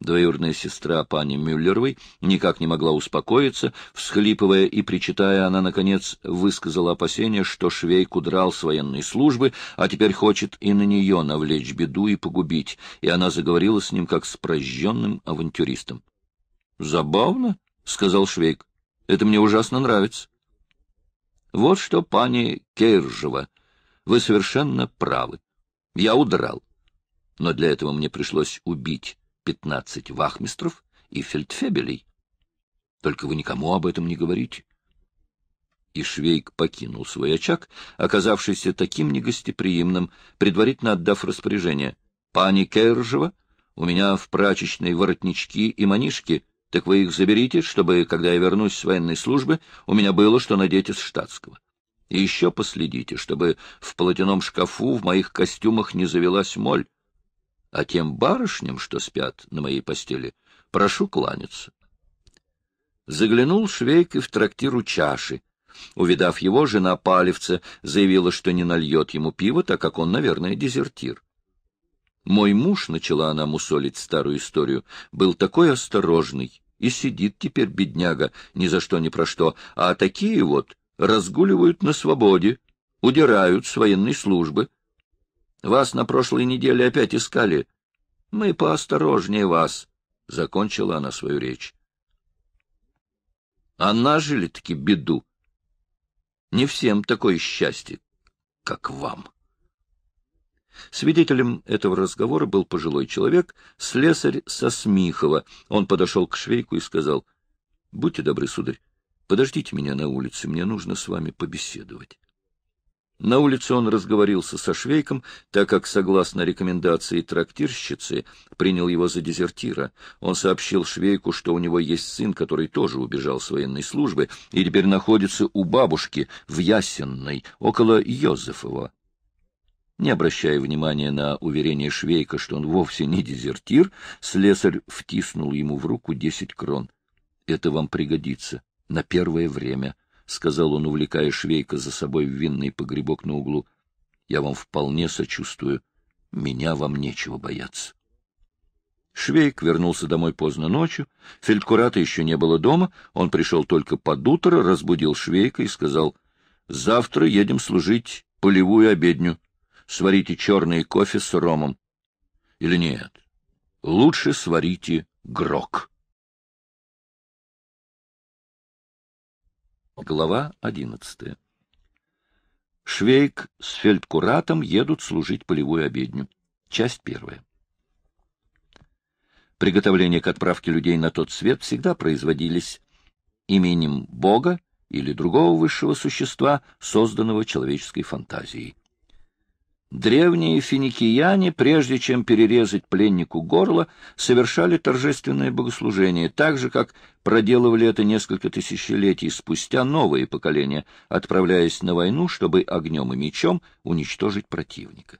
Двоюродная сестра пани Мюллеровой никак не могла успокоиться, всхлипывая и причитая, она, наконец, высказала опасение, что Швейк удрал с военной службы, а теперь хочет и на нее навлечь беду и погубить, и она заговорила с ним как с прожженным авантюристом. — Забавно, — сказал Швейк. — Это мне ужасно нравится. — Вот что, пани Кейржева, вы совершенно правы. Я удрал. Но для этого мне пришлось убить пятнадцать вахмистров и фельдфебелей. Только вы никому об этом не говорите. И Швейк покинул свой очаг, оказавшийся таким негостеприимным, предварительно отдав распоряжение. «Пани Кержева, у меня в прачечной воротнички и манишки, так вы их заберите, чтобы, когда я вернусь с военной службы, у меня было что надеть из штатского. И еще последите, чтобы в платяном шкафу в моих костюмах не завелась моль а тем барышням, что спят на моей постели, прошу кланяться. Заглянул Швейк и в трактиру чаши. Увидав его, жена Палевца заявила, что не нальет ему пива, так как он, наверное, дезертир. Мой муж, — начала она мусолить старую историю, — был такой осторожный, и сидит теперь бедняга ни за что ни про что, а такие вот разгуливают на свободе, удирают с военной службы, вас на прошлой неделе опять искали. Мы поосторожнее вас, — закончила она свою речь. А нажили-таки беду. Не всем такое счастье, как вам. Свидетелем этого разговора был пожилой человек, слесарь Сосмихова. Он подошел к швейку и сказал, — Будьте добры, сударь, подождите меня на улице, мне нужно с вами побеседовать. На улице он разговорился со Швейком, так как, согласно рекомендации трактирщицы, принял его за дезертира. Он сообщил Швейку, что у него есть сын, который тоже убежал с военной службы и теперь находится у бабушки в Ясенной, около Йозефова. Не обращая внимания на уверение Швейка, что он вовсе не дезертир, слесарь втиснул ему в руку десять крон. — Это вам пригодится на первое время, ——— сказал он, увлекая Швейка за собой в винный погребок на углу. — Я вам вполне сочувствую. Меня вам нечего бояться. Швейк вернулся домой поздно ночью. Фелькурата еще не было дома. Он пришел только под утро, разбудил Швейка и сказал, — Завтра едем служить полевую обедню. Сварите черный кофе с ромом. Или нет, лучше сварите грок. Глава одиннадцатая. Швейк с фельдкуратом едут служить полевую обедню. Часть первая. Приготовления к отправке людей на тот свет всегда производились именем Бога или другого высшего существа, созданного человеческой фантазией. Древние финикияне, прежде чем перерезать пленнику горло, совершали торжественное богослужение, так же, как проделывали это несколько тысячелетий спустя новые поколения, отправляясь на войну, чтобы огнем и мечом уничтожить противника.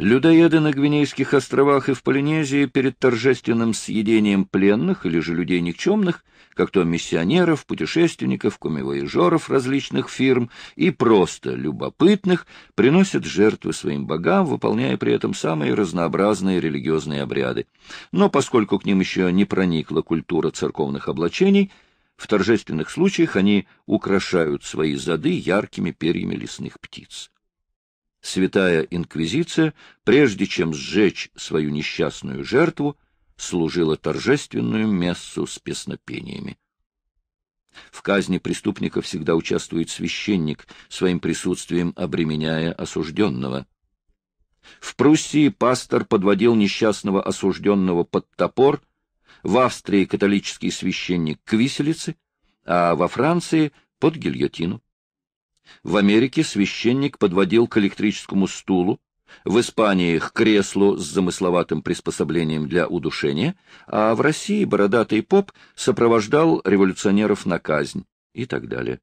Людоеды на Гвинейских островах и в Полинезии перед торжественным съедением пленных или же людей никчемных, как то миссионеров, путешественников, кумивоежеров различных фирм и просто любопытных, приносят жертвы своим богам, выполняя при этом самые разнообразные религиозные обряды. Но поскольку к ним еще не проникла культура церковных облачений, в торжественных случаях они украшают свои зады яркими перьями лесных птиц. Святая Инквизиция, прежде чем сжечь свою несчастную жертву, служила торжественную мессу с песнопениями. В казни преступника всегда участвует священник, своим присутствием обременяя осужденного. В Пруссии пастор подводил несчастного осужденного под топор, в Австрии католический священник к виселице, а во Франции — под гильотину. В Америке священник подводил к электрическому стулу, в Испании к креслу с замысловатым приспособлением для удушения, а в России бородатый поп сопровождал революционеров на казнь и так далее.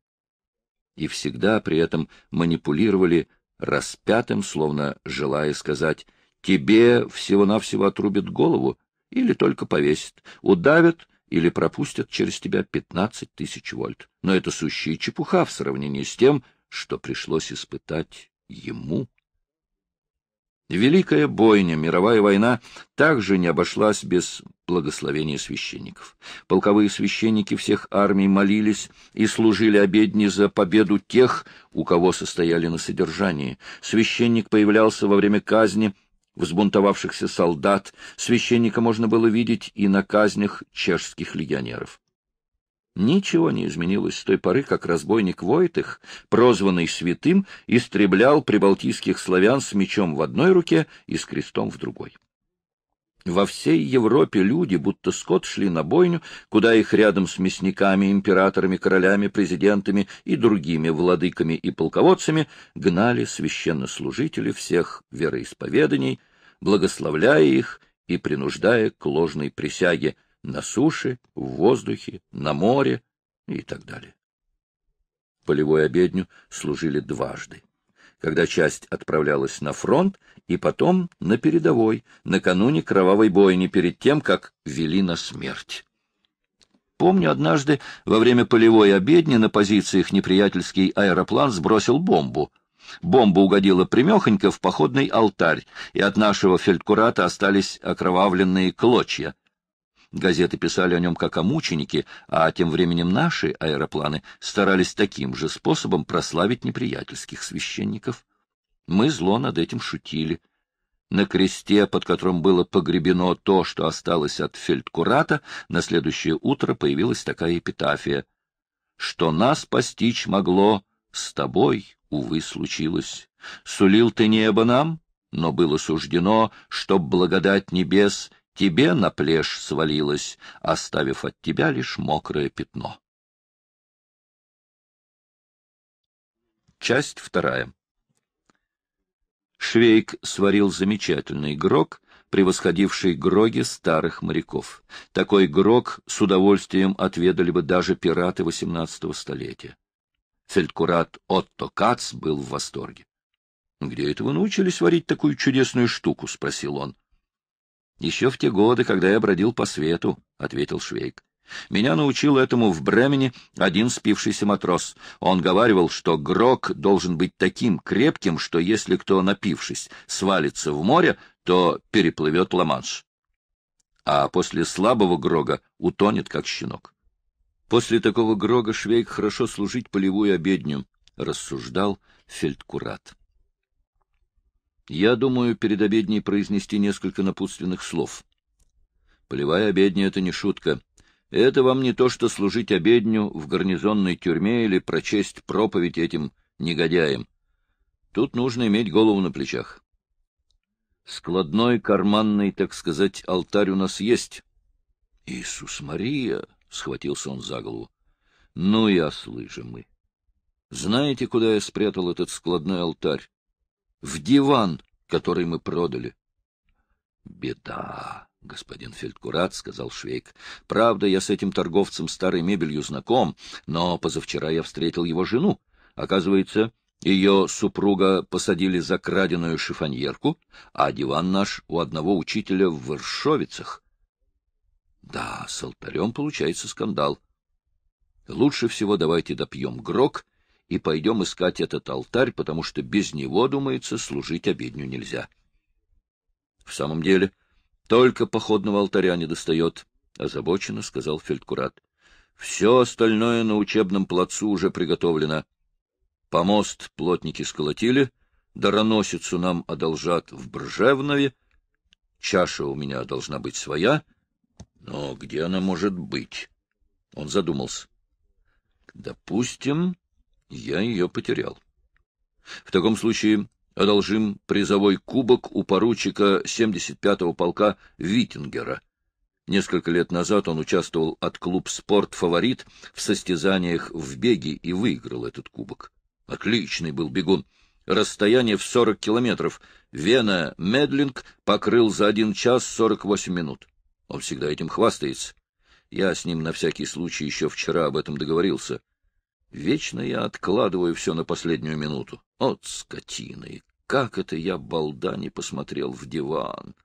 И всегда при этом манипулировали распятым, словно желая сказать «тебе всего-навсего отрубят голову» или только повесят, удавят или пропустят через тебя 15 тысяч вольт. Но это сущая чепуха в сравнении с тем, что пришлось испытать ему. Великая бойня, мировая война также не обошлась без благословения священников. Полковые священники всех армий молились и служили обедни за победу тех, у кого состояли на содержании. Священник появлялся во время казни – взбунтовавшихся солдат, священника можно было видеть и на казнях чешских легионеров. Ничего не изменилось с той поры, как разбойник Войтых, прозванный святым, истреблял прибалтийских славян с мечом в одной руке и с крестом в другой. Во всей Европе люди, будто скот, шли на бойню, куда их рядом с мясниками, императорами, королями, президентами и другими владыками и полководцами гнали священнослужители всех вероисповеданий, благословляя их и принуждая к ложной присяге на суше, в воздухе, на море и так далее. Полевой обедню служили дважды когда часть отправлялась на фронт и потом на передовой, накануне кровавой бойни, перед тем, как вели на смерть. Помню, однажды во время полевой обедни на позициях неприятельский аэроплан сбросил бомбу. Бомба угодила примехонько в походный алтарь, и от нашего фельдкурата остались окровавленные клочья — Газеты писали о нем как о мученике, а тем временем наши аэропланы старались таким же способом прославить неприятельских священников. Мы зло над этим шутили. На кресте, под которым было погребено то, что осталось от фельдкурата, на следующее утро появилась такая эпитафия. «Что нас постичь могло, с тобой, увы, случилось. Сулил ты небо нам, но было суждено, чтоб благодать небес тебе на плешь свалилось, оставив от тебя лишь мокрое пятно. Часть вторая. Швейк сварил замечательный грог, превосходивший гроги старых моряков. Такой грог с удовольствием отведали бы даже пираты XVIII столетия. Фельдкурат Отто Кац был в восторге. — Где это вы научились варить такую чудесную штуку? — спросил он. — Еще в те годы, когда я бродил по свету, — ответил Швейк. Меня научил этому в Бремене один спившийся матрос. Он говаривал, что грок должен быть таким крепким, что если кто, напившись, свалится в море, то переплывет Ламанш, А после слабого грога утонет, как щенок. После такого грога Швейк хорошо служить полевую обедню, — рассуждал фельдкурат я думаю перед обедней произнести несколько напутственных слов. Полевая обедня — это не шутка. Это вам не то, что служить обедню в гарнизонной тюрьме или прочесть проповедь этим негодяям. Тут нужно иметь голову на плечах. Складной, карманный, так сказать, алтарь у нас есть. — Иисус Мария! — схватился он за голову. — Ну и ослыжи мы. Знаете, куда я спрятал этот складной алтарь? в диван, который мы продали. — Беда, — господин Фельдкурат сказал Швейк. — Правда, я с этим торговцем старой мебелью знаком, но позавчера я встретил его жену. Оказывается, ее супруга посадили за краденую шифоньерку, а диван наш у одного учителя в Варшовицах. Да, с алтарем получается скандал. Лучше всего давайте допьем грок и пойдем искать этот алтарь, потому что без него, думается, служить обедню нельзя. — В самом деле, только походного алтаря не достает, — озабоченно сказал Фельдкурат. — Все остальное на учебном плацу уже приготовлено. Помост плотники сколотили, дароносицу нам одолжат в Бржевнове, чаша у меня должна быть своя. Но где она может быть? Он задумался. — Допустим, я ее потерял. В таком случае одолжим призовой кубок у поручика 75-го полка Витингера. Несколько лет назад он участвовал от клуб «Спорт Фаворит» в состязаниях в беге и выиграл этот кубок. Отличный был бегун. Расстояние в 40 километров. Вена Медлинг покрыл за 1 час 48 минут. Он всегда этим хвастается. Я с ним на всякий случай еще вчера об этом договорился. Вечно я откладываю все на последнюю минуту. От скотины! как это я, балда, не посмотрел в диван!»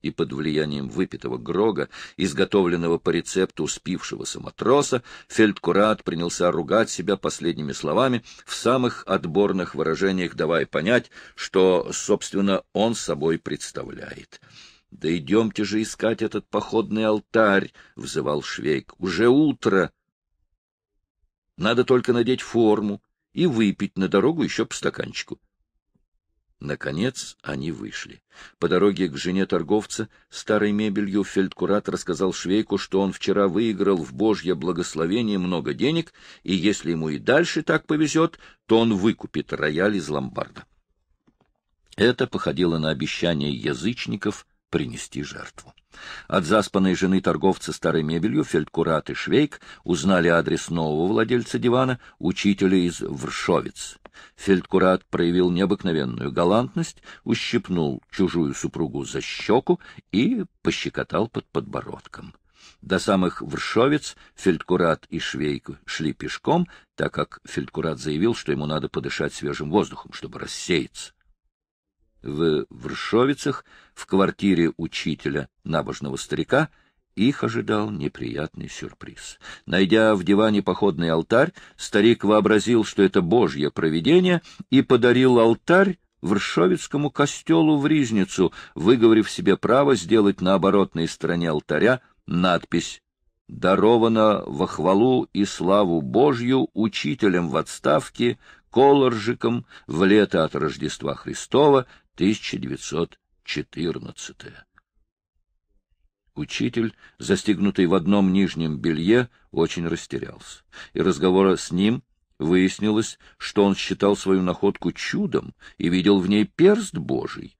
И под влиянием выпитого Грога, изготовленного по рецепту спившегося матроса, Фельдкурат принялся ругать себя последними словами, в самых отборных выражениях давая понять, что, собственно, он собой представляет. «Да идемте же искать этот походный алтарь!» — взывал Швейк. «Уже утро!» Надо только надеть форму и выпить на дорогу еще по стаканчику. Наконец они вышли. По дороге к жене торговца старой мебелью фельдкурат рассказал Швейку, что он вчера выиграл в Божье благословение много денег, и если ему и дальше так повезет, то он выкупит рояль из ломбарда. Это походило на обещание язычников принести жертву. От заспанной жены торговца старой мебелью фельдкурат и Швейк узнали адрес нового владельца дивана, учителя из Вршовец. Фельдкурат проявил необыкновенную галантность, ущипнул чужую супругу за щеку и пощекотал под подбородком. До самых Вршовец Фельдкурат и Швейк шли пешком, так как Фельдкурат заявил, что ему надо подышать свежим воздухом, чтобы рассеяться в Вршовицах, в квартире учителя набожного старика, их ожидал неприятный сюрприз. Найдя в диване походный алтарь, старик вообразил, что это божье провидение, и подарил алтарь Вршовицкому костелу в Ризницу, выговорив себе право сделать на оборотной стороне алтаря надпись «Даровано во хвалу и славу Божью учителям в отставке Колоржиком в лето от Рождества Христова 1914. Учитель, застегнутый в одном нижнем белье, очень растерялся, и разговора с ним выяснилось, что он считал свою находку чудом и видел в ней перст Божий.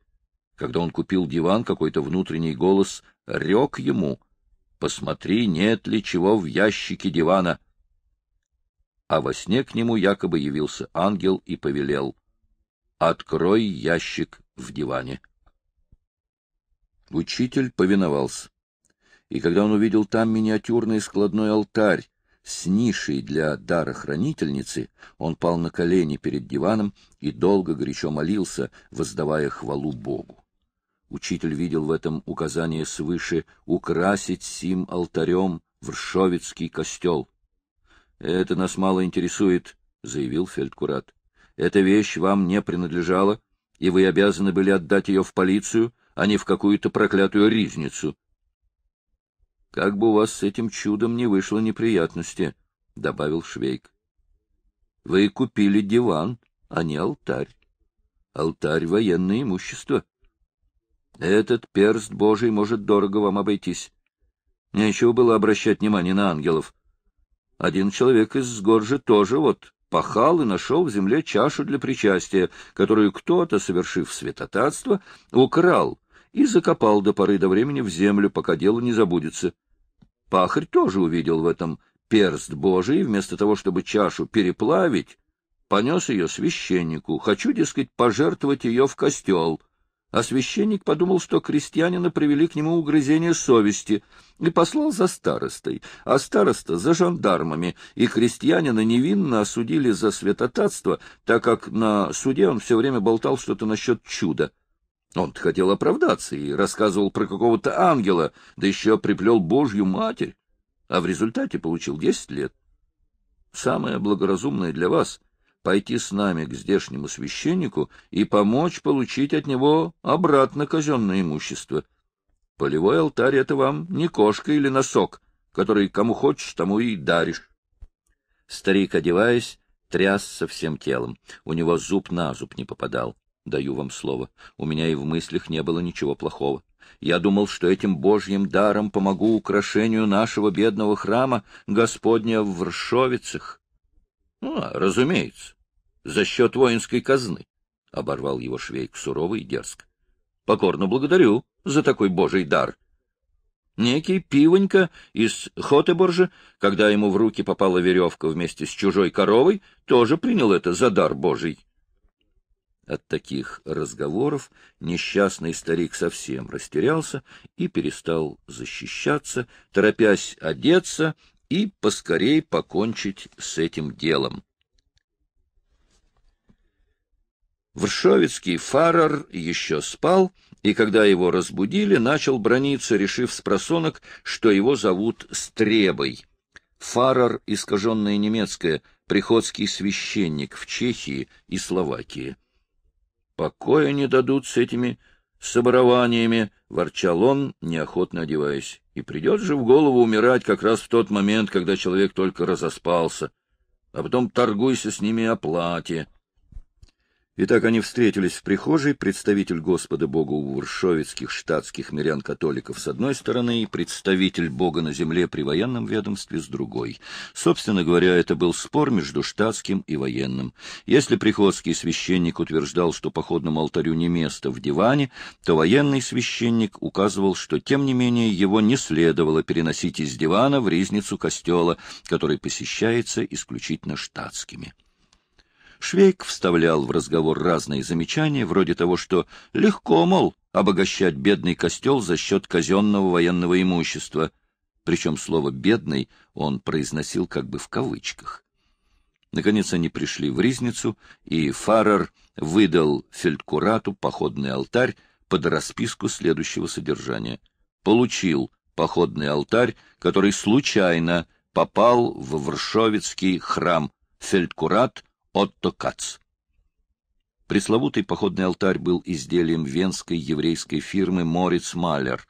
Когда он купил диван, какой-то внутренний голос рек ему — Посмотри, нет ли чего в ящике дивана а во сне к нему якобы явился ангел и повелел «Открой ящик в диване». Учитель повиновался. И когда он увидел там миниатюрный складной алтарь с нишей для дара-хранительницы, он пал на колени перед диваном и долго горячо молился, воздавая хвалу Богу. Учитель видел в этом указание свыше украсить сим алтарем Вршовецкий костел. — Это нас мало интересует, — заявил Фельдкурат. — Эта вещь вам не принадлежала, и вы обязаны были отдать ее в полицию, а не в какую-то проклятую ризницу. — Как бы у вас с этим чудом не вышло неприятности, — добавил Швейк. — Вы купили диван, а не алтарь. Алтарь — военное имущество. Этот перст Божий может дорого вам обойтись. Нечего было обращать внимание на ангелов. Один человек из Горжи тоже вот пахал и нашел в земле чашу для причастия, которую кто-то, совершив святотатство, украл и закопал до поры до времени в землю, пока дело не забудется. Пахарь тоже увидел в этом перст Божий, и вместо того, чтобы чашу переплавить, понес ее священнику. Хочу, дескать, пожертвовать ее в костел. А священник подумал, что крестьянина привели к нему угрызение совести, и послал за старостой, а староста — за жандармами, и крестьянина невинно осудили за святотатство, так как на суде он все время болтал что-то насчет чуда. он хотел оправдаться и рассказывал про какого-то ангела, да еще приплел Божью Матерь, а в результате получил десять лет. Самое благоразумное для вас — пойти с нами к здешнему священнику и помочь получить от него обратно казенное имущество. Полевой алтарь — это вам не кошка или носок, который кому хочешь, тому и даришь. Старик, одеваясь, трясся всем телом. У него зуб на зуб не попадал. Даю вам слово, у меня и в мыслях не было ничего плохого. Я думал, что этим божьим даром помогу украшению нашего бедного храма Господня в Вршовицах. — ну, А, разумеется, за счет воинской казны, — оборвал его швейк сурово и дерзко. — Покорно благодарю за такой божий дар. Некий пивонька из Хотеборжа, когда ему в руки попала веревка вместе с чужой коровой, тоже принял это за дар божий. От таких разговоров несчастный старик совсем растерялся и перестал защищаться, торопясь одеться и поскорей покончить с этим делом. Вршовицкий фарер еще спал, и когда его разбудили, начал брониться, решив с просонок, что его зовут Стребой. Фарер — искаженное немецкое, приходский священник в Чехии и Словакии. Покоя не дадут с этими соборованиями, — ворчал он, неохотно одеваясь. — И придет же в голову умирать как раз в тот момент, когда человек только разоспался. А потом торгуйся с ними о плате. Итак, они встретились в прихожей, представитель Господа Бога у варшовицких штатских мирян-католиков с одной стороны и представитель Бога на земле при военном ведомстве с другой. Собственно говоря, это был спор между штатским и военным. Если приходский священник утверждал, что походному алтарю не место в диване, то военный священник указывал, что, тем не менее, его не следовало переносить из дивана в резницу костела, который посещается исключительно штатскими. Швейк вставлял в разговор разные замечания, вроде того, что «легко, мол, обогащать бедный костел за счет казенного военного имущества», причем слово «бедный» он произносил как бы в кавычках. Наконец они пришли в Ризницу, и Фарер выдал фельдкурату походный алтарь под расписку следующего содержания. «Получил походный алтарь, который случайно попал в Вршовицкий храм. Фельдкурат Отто Кац. Пресловутый походный алтарь был изделием венской еврейской фирмы Мориц Малер,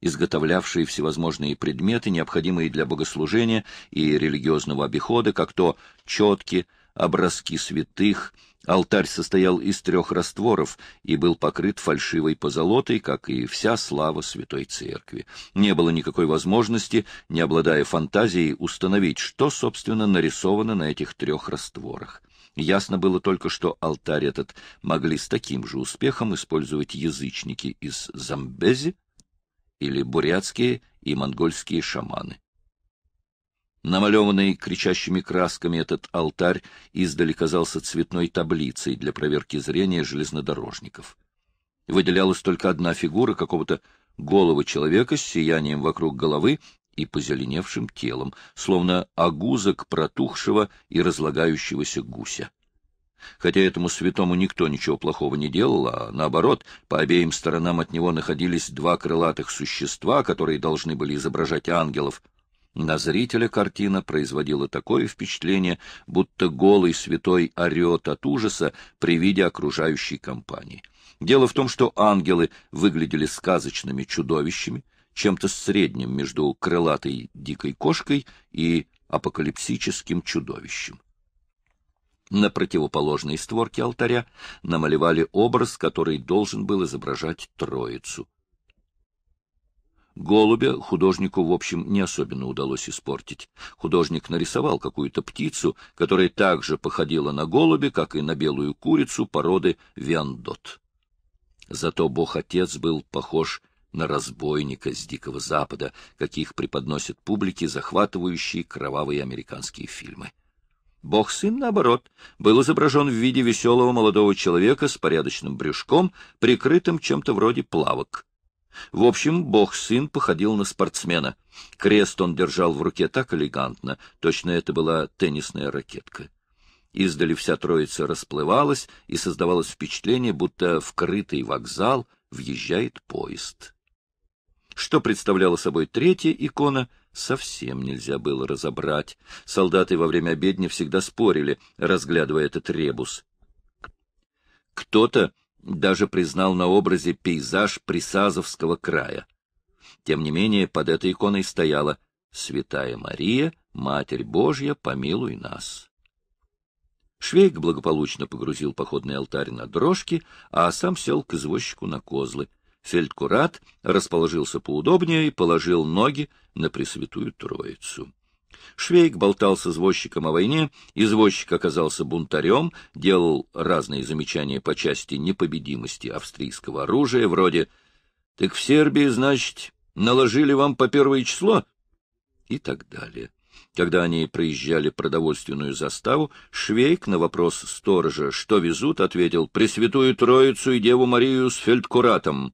изготовлявшей всевозможные предметы, необходимые для богослужения и религиозного обихода, как то четки, образки святых. Алтарь состоял из трех растворов и был покрыт фальшивой позолотой, как и вся слава Святой Церкви. Не было никакой возможности, не обладая фантазией, установить, что, собственно, нарисовано на этих трех растворах. Ясно было только, что алтарь этот могли с таким же успехом использовать язычники из Замбези или бурятские и монгольские шаманы. Намалеванный кричащими красками этот алтарь издали казался цветной таблицей для проверки зрения железнодорожников. Выделялась только одна фигура какого-то головы человека с сиянием вокруг головы и позеленевшим телом, словно огузок протухшего и разлагающегося гуся. Хотя этому святому никто ничего плохого не делал, а наоборот, по обеим сторонам от него находились два крылатых существа, которые должны были изображать ангелов. На зрителя картина производила такое впечатление, будто голый святой орет от ужаса при виде окружающей компании. Дело в том, что ангелы выглядели сказочными чудовищами, чем-то средним между крылатой дикой кошкой и апокалипсическим чудовищем. На противоположной створке алтаря намалевали образ, который должен был изображать Троицу. Голубя художнику, в общем, не особенно удалось испортить. Художник нарисовал какую-то птицу, которая также походила на голубя, как и на белую курицу породы виандот. Зато бог-отец был похож на разбойника с Дикого Запада, каких преподносят публике захватывающие кровавые американские фильмы. Бог-сын, наоборот, был изображен в виде веселого молодого человека с порядочным брюшком, прикрытым чем-то вроде плавок. В общем, бог-сын походил на спортсмена. Крест он держал в руке так элегантно, точно это была теннисная ракетка. Издали вся троица расплывалась, и создавалось впечатление, будто вкрытый вокзал въезжает поезд. Что представляла собой третья икона, совсем нельзя было разобрать. Солдаты во время обедни всегда спорили, разглядывая этот ребус. Кто-то даже признал на образе пейзаж Присазовского края. Тем не менее, под этой иконой стояла «Святая Мария, Матерь Божья, помилуй нас». Швейк благополучно погрузил походный алтарь на дрожки, а сам сел к извозчику на козлы. Фельдкурат расположился поудобнее и положил ноги на Пресвятую Троицу. Швейк болтал с извозчиком о войне, извозчик оказался бунтарем, делал разные замечания по части непобедимости австрийского оружия, вроде «Так в Сербии, значит, наложили вам по первое число?» и так далее. Когда они проезжали продовольственную заставу, Швейк на вопрос сторожа, что везут, ответил «Пресвятую Троицу и Деву Марию с фельдкуратом».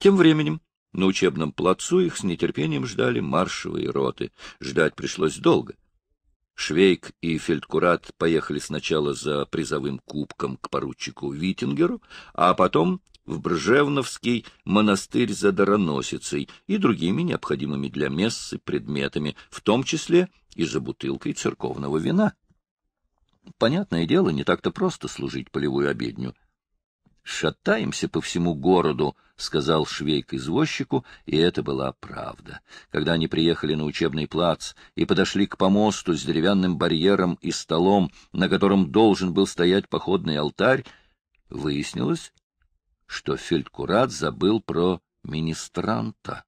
Тем временем на учебном плацу их с нетерпением ждали маршевые роты. Ждать пришлось долго. Швейк и Фельдкурат поехали сначала за призовым кубком к поручику Витингеру, а потом в Бржевновский монастырь за Дароносицей и другими необходимыми для мессы предметами, в том числе и за бутылкой церковного вина. Понятное дело, не так-то просто служить полевую обедню. «Шатаемся по всему городу», сказал Швейк извозчику, и это была правда. Когда они приехали на учебный плац и подошли к помосту с деревянным барьером и столом, на котором должен был стоять походный алтарь, выяснилось, что фельдкурат забыл про министранта.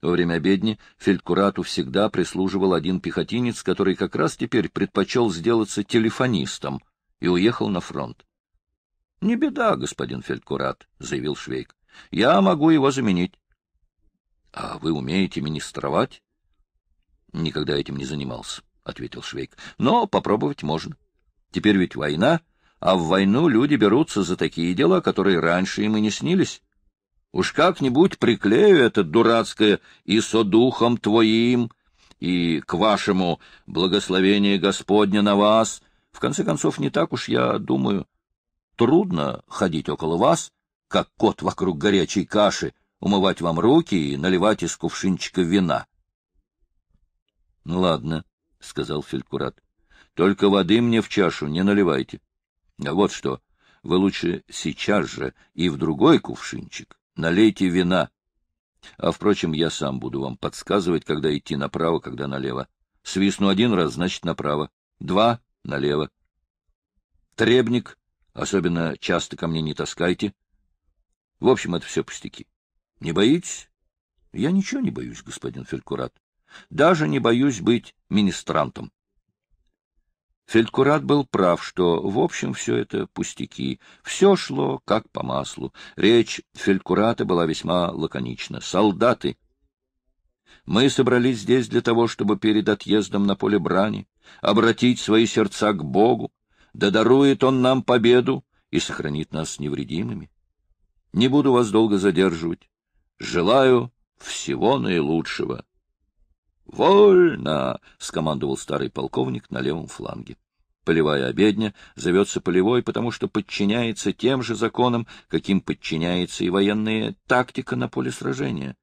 Во время обедни фельдкурату всегда прислуживал один пехотинец, который как раз теперь предпочел сделаться телефонистом и уехал на фронт. — Не беда, господин фельдкурат, — заявил Швейк. Я могу его заменить. — А вы умеете министровать? — Никогда этим не занимался, — ответил Швейк. — Но попробовать можно. Теперь ведь война, а в войну люди берутся за такие дела, которые раньше им и не снились. Уж как-нибудь приклею это дурацкое «и со духом твоим», и к вашему благословение Господня на вас. В конце концов, не так уж я думаю. Трудно ходить около вас, как кот вокруг горячей каши, умывать вам руки и наливать из кувшинчика вина. — Ну Ладно, — сказал Фелькурат, — только воды мне в чашу не наливайте. А вот что, вы лучше сейчас же и в другой кувшинчик налейте вина. А, впрочем, я сам буду вам подсказывать, когда идти направо, когда налево. Свистну один раз, значит, направо. Два — налево. Требник, особенно часто ко мне не таскайте, в общем, это все пустяки. Не боитесь? Я ничего не боюсь, господин Фелькурат. Даже не боюсь быть министрантом. Фельдкурат был прав, что, в общем, все это пустяки. Все шло как по маслу. Речь Фелькурата была весьма лаконична. «Солдаты! Мы собрались здесь для того, чтобы перед отъездом на поле брани обратить свои сердца к Богу, да дарует Он нам победу и сохранит нас невредимыми. Не буду вас долго задерживать. Желаю всего наилучшего. «Вольно!» — скомандовал старый полковник на левом фланге. Полевая обедня зовется полевой, потому что подчиняется тем же законам, каким подчиняется и военная тактика на поле сражения.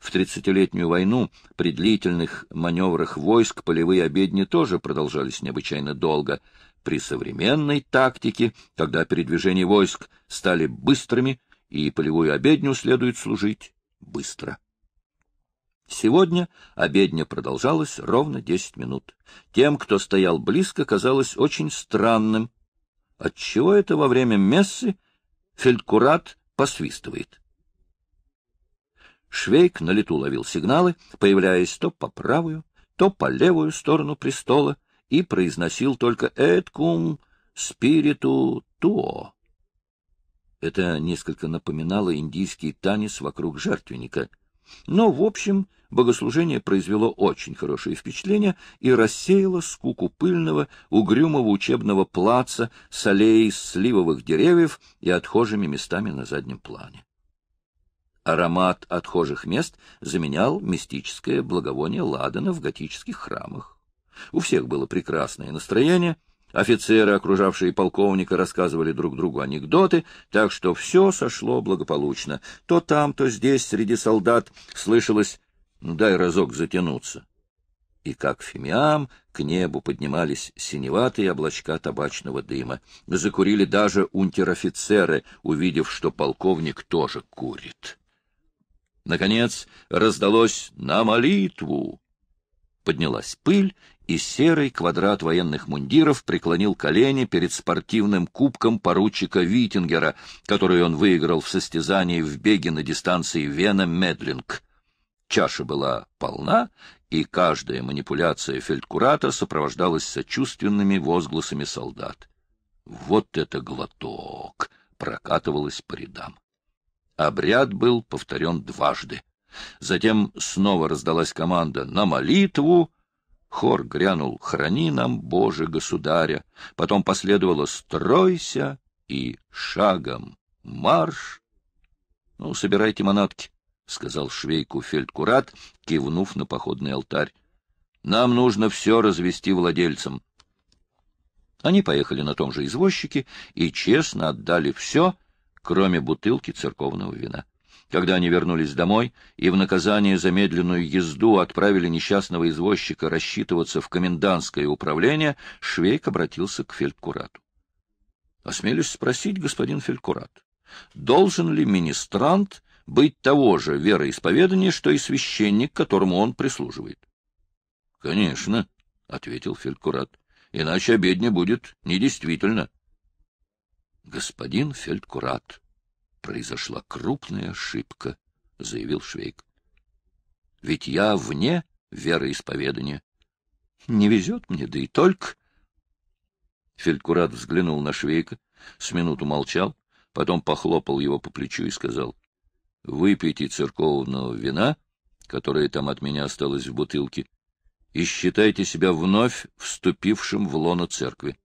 В тридцатилетнюю войну при длительных маневрах войск полевые обедни тоже продолжались необычайно долго. При современной тактике, когда передвижения войск стали быстрыми, и полевую обедню следует служить быстро. Сегодня обедня продолжалась ровно десять минут. Тем, кто стоял близко, казалось очень странным. Отчего это во время мессы фельдкурат посвистывает? Швейк на лету ловил сигналы, появляясь то по правую, то по левую сторону престола, и произносил только «эткум спириту туо». Это несколько напоминало индийский танец вокруг жертвенника. Но, в общем, богослужение произвело очень хорошее впечатление и рассеяло скуку пыльного, угрюмого учебного плаца с аллеей сливовых деревьев и отхожими местами на заднем плане. Аромат отхожих мест заменял мистическое благовоние ладана в готических храмах. У всех было прекрасное настроение — Офицеры, окружавшие полковника, рассказывали друг другу анекдоты, так что все сошло благополучно. То там, то здесь среди солдат слышалось «Ну, дай разок затянуться». И как фимиам к небу поднимались синеватые облачка табачного дыма. Закурили даже унтер-офицеры, увидев, что полковник тоже курит. Наконец раздалось «На молитву!» Поднялась пыль, и серый квадрат военных мундиров преклонил колени перед спортивным кубком поручика Витингера, который он выиграл в состязании в беге на дистанции Вена-Медлинг. Чаша была полна, и каждая манипуляция фельдкурата сопровождалась сочувственными возгласами солдат. «Вот это глоток!» — прокатывалось по рядам. Обряд был повторен дважды. Затем снова раздалась команда «На молитву!» Хор грянул «Храни нам, Боже, государя!» Потом последовало «Стройся!» и «Шагом марш!» «Ну, собирайте манатки», — сказал швейку фельдкурат, кивнув на походный алтарь. «Нам нужно все развести владельцам». Они поехали на том же извозчике и честно отдали все, кроме бутылки церковного вина. Когда они вернулись домой и в наказание за медленную езду отправили несчастного извозчика рассчитываться в комендантское управление, Швейк обратился к фельдкурату. — Осмелюсь спросить, господин фельдкурат, должен ли министрант быть того же вероисповедания, что и священник, которому он прислуживает? — Конечно, — ответил фельдкурат, — иначе обедня будет недействительно. — Господин фельдкурат, Произошла крупная ошибка, — заявил Швейк. — Ведь я вне вероисповедания. Не везет мне, да и только. Фельдкурат взглянул на Швейка, с минуту молчал, потом похлопал его по плечу и сказал, — Выпейте церковного вина, которое там от меня осталось в бутылке, и считайте себя вновь вступившим в лоно церкви.